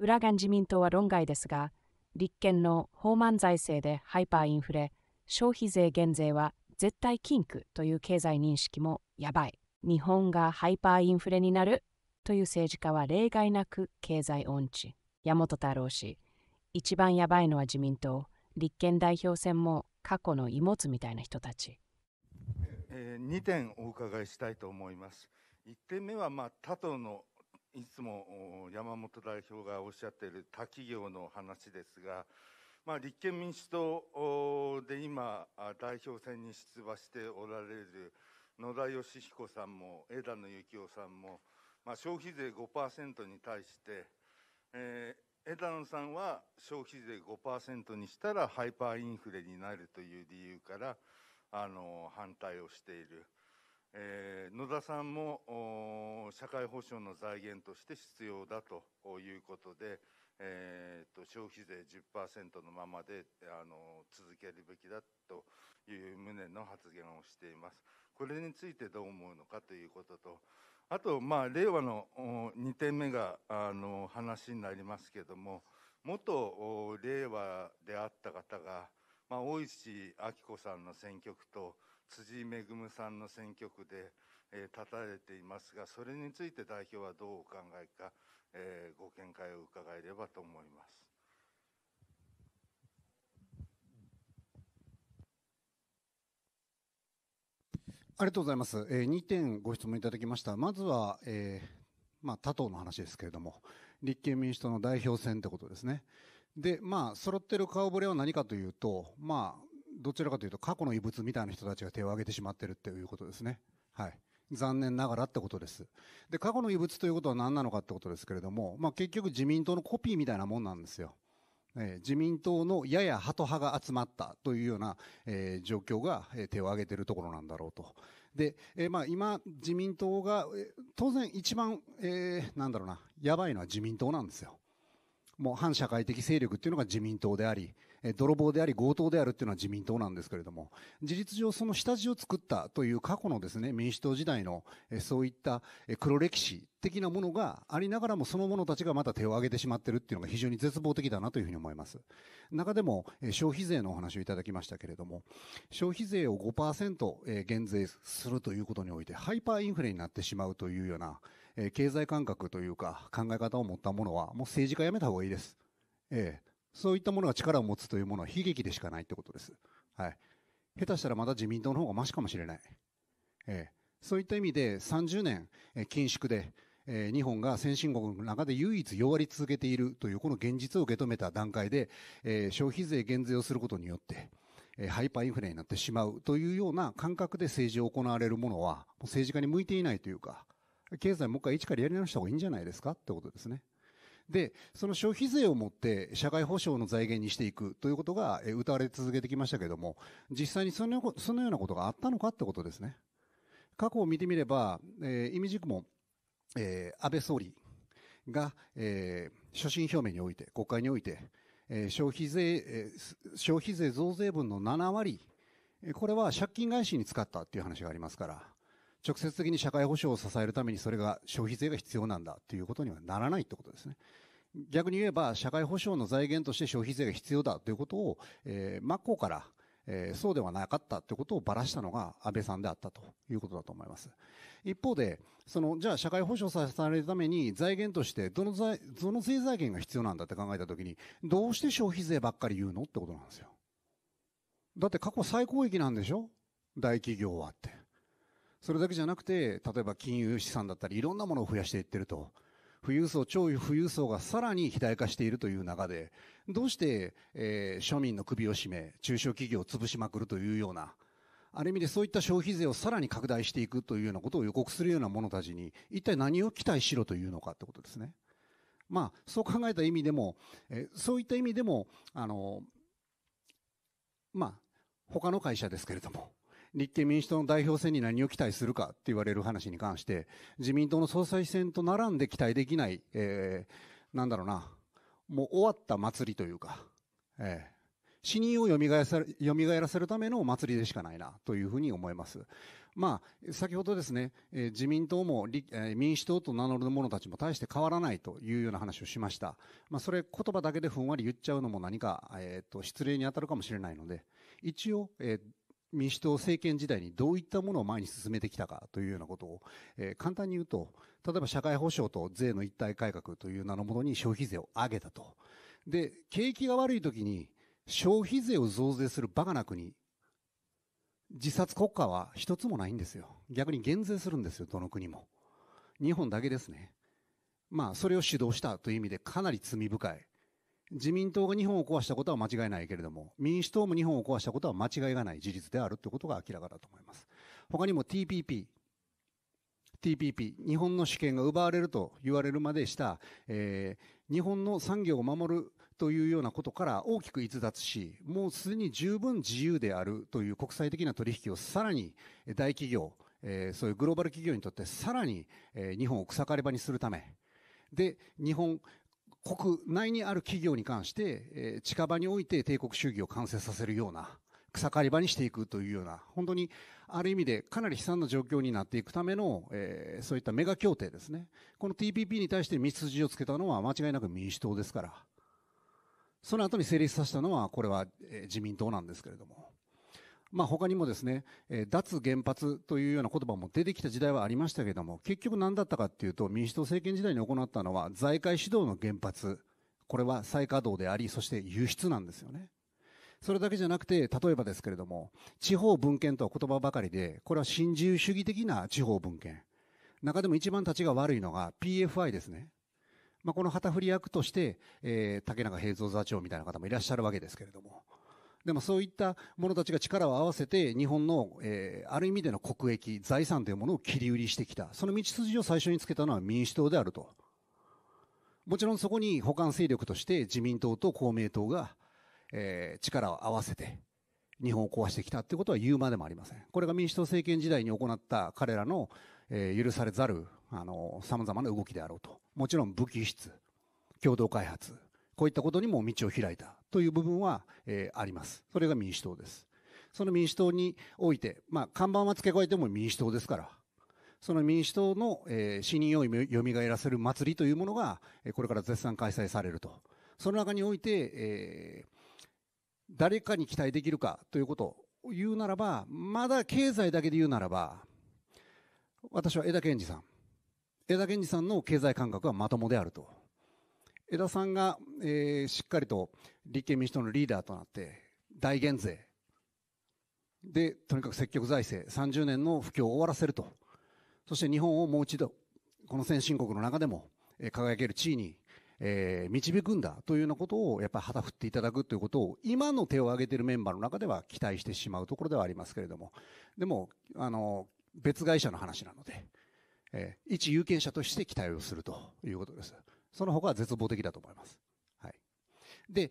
裏側自民党は論外ですが、立憲の法満財政でハイパーインフレ、消費税減税は絶対禁句という経済認識もやばい。日本がハイパーインフレになるという政治家は例外なく経済音痴。山本太郎氏、一番やばいのは自民党、立憲代表選も過去の芋つみたいな人たち。えー、2点お伺いしたいと思います。1点目は、まあ、他党のいつも山本代表がおっしゃっている他企業の話ですが、まあ、立憲民主党で今、代表選に出馬しておられる野田佳彦さんも枝野幸男さんも、まあ、消費税5%に対して、えー、枝野さんは消費税5%にしたらハイパーインフレになるという理由からあの反対をしている。えー、野田さんも社会保障の財源として必要だということで、えーと、消費税10%のままであの続けるべきだという旨の発言をしています。これについてどう思うのかということと、あと、まあ、令和の2点目があの話になりますけども、元令和であった方が、まあ、大石明子さんの選挙区と、辻恵さんの選挙区で、えー、立たれていますが、それについて代表はどうお考えか、えー、ご見解を伺えればと思います。ありがとうございます。えー、2点ご質問いただきました。まずは、えー、まあ、他党の話ですけれども、立憲民主党の代表選ってことですね。で、まあ、揃ってる顔ぶれは何かというと、まあ、どちらかというと過去の遺物みたいな人たちが手を挙げてしまってるっていうことですね。はい。残念ながらってことです。で、過去の遺物ということは何なのかってことですけれども、まあ結局自民党のコピーみたいなもんなんですよ。えー、自民党のややハト派が集まったというような、えー、状況が、えー、手を挙げているところなんだろうと。で、えー、まあ今、自民党が、えー、当然一番、えー、なんだろうな、やばいのは自民党なんですよ。もう反社会的勢力っていうのが自民党であり、泥棒であり強盗であるっていうのは自民党なんですけれども、事実上その下地を作ったという過去のですね、民主党時代のそういった黒歴史的なものがありながらもその者たちがまた手を挙げてしまってるっていうのが非常に絶望的だなというふうに思います。中でも消費税のお話をいただきましたけれども、消費税を5%減税するということにおいてハイパーインフレになってしまうというような経済感覚というか考え方を持ったものはもう政治家やめた方がいいです。ええ。そういったものが力を持つというものは悲劇でしかないってことです。はい。下手したらまた自民党の方がましかもしれない。えー、そういった意味で30年、えー、緊縮で、えー、日本が先進国の中で唯一弱り続けているというこの現実を受け止めた段階で、えー、消費税減税をすることによって、えー、ハイパーインフレになってしまうというような感覚で政治を行われるものは、政治家に向いていないというか、経済もう一回一からやり直した方がいいんじゃないですかってことですね。で、その消費税をもって社会保障の財源にしていくということが、えー、歌われ続けてきましたけども、実際にそのそのようなことがあったのかってことですね。過去を見てみれば、えー、イミも、えー、安倍総理が、えー、所信表明において、国会において、えー、消費税、えー、消費税増税分の7割、これは借金返しに使ったっていう話がありますから、直接的に社会保障を支えるためにそれが消費税が必要なんだということにはならないってことですね。逆に言えば、社会保障の財源として消費税が必要だということを、えー、真っ向から、えー、そうではなかったってことをばらしたのが安倍さんであったということだと思います。一方で、その、じゃあ社会保障させるために財源としてどの財、どの税財源が必要なんだって考えたときに、どうして消費税ばっかり言うのってことなんですよ。だって過去最高益なんでしょ大企業はって。それだけじゃなくて、例えば金融資産だったり、いろんなものを増やしていってると。富裕層、超富裕層がさらに肥大化しているという中で、どうして、えー、庶民の首を絞め、中小企業を潰しまくるというような、ある意味でそういった消費税をさらに拡大していくというようなことを予告するような者たちに、一体何を期待しろというのかってことですね。まあ、そう考えた意味でも、えー、そういった意味でも、あの、まあ、他の会社ですけれども、立憲民主党の代表選に何を期待するかって言われる話に関して、自民党の総裁選と並んで期待できない、えー、なんだろうな、もう終わった祭りというか、えー、死人を蘇さ蘇らせるための祭りでしかないな、というふうに思います。まあ、先ほどですね、えー、自民党も、えー、民主党と名乗る者たちも大して変わらないというような話をしました。まあ、それ言葉だけでふんわり言っちゃうのも何か、えっ、ー、と、失礼に当たるかもしれないので、一応、えー民主党政権時代にどういったものを前に進めてきたかというようなことを、えー、簡単に言うと、例えば社会保障と税の一体改革という名のものに消費税を上げたと。で、景気が悪い時に消費税を増税するバカな国、自殺国家は一つもないんですよ。逆に減税するんですよ、どの国も。日本だけですね。まあ、それを主導したという意味でかなり罪深い自民党が日本を壊したことは間違いないけれども、民主党も日本を壊したことは間違いがない事実であるということが明らかだと思います。他にも TPP、TPP、日本の主権が奪われると言われるまでした、えー、日本の産業を守るというようなことから大きく逸脱し、もうすでに十分自由であるという国際的な取引をさらに大企業、えー、そういうグローバル企業にとってさらに、えー、日本を草刈り場にするため、で、日本国内にある企業に関して、えー、近場において帝国主義を完成させるような、草刈り場にしていくというような、本当にある意味でかなり悲惨な状況になっていくための、えー、そういったメガ協定ですね。この TPP に対して道筋をつけたのは間違いなく民主党ですから。その後に成立させたのは、これは、えー、自民党なんですけれども。まあ、他にもですね、え脱原発というような言葉も出てきた時代はありましたけども、結局何だったかっていうと、民主党政権時代に行ったのは、財界指導の原発。これは再稼働であり、そして輸出なんですよね。それだけじゃなくて、例えばですけれども、地方分権とは言葉ばかりで、これは新自由主義的な地方分権。中でも一番立ちが悪いのが PFI ですね。まあ、この旗振り役として、えー、竹中平蔵座長みたいな方もいらっしゃるわけですけれども、でもそういった者たちが力を合わせて日本の、えー、ある意味での国益、財産というものを切り売りしてきた。その道筋を最初につけたのは民主党であると。もちろんそこに補完勢力として自民党と公明党が、えー、力を合わせて日本を壊してきたってことは言うまでもありません。これが民主党政権時代に行った彼らの、えー、許されざる、あの、様々な動きであろうと。もちろん武器輸出、共同開発、こういったことにも道を開いたという部分は、えー、あります。それが民主党です。その民主党において、まあ、看板は付け加えても民主党ですから、その民主党の、えー、死人を蘇らせる祭りというものが、えー、これから絶賛開催されると。その中において、えー、誰かに期待できるかということを言うならば、まだ経済だけで言うならば、私は江田健二さん。江田健二さんの経済感覚はまともであると。江田さんが、えー、しっかりと立憲民主党のリーダーとなって、大減税。で、とにかく積極財政、30年の不況を終わらせると。そして日本をもう一度、この先進国の中でも、え輝ける地位に、えー、導くんだというようなことを、やっぱり旗振っていただくということを、今の手を挙げているメンバーの中では期待してしまうところではありますけれども、でも、あの、別会社の話なので、えー、一有権者として期待をするということです。その他は絶望的だと思います。はい。で、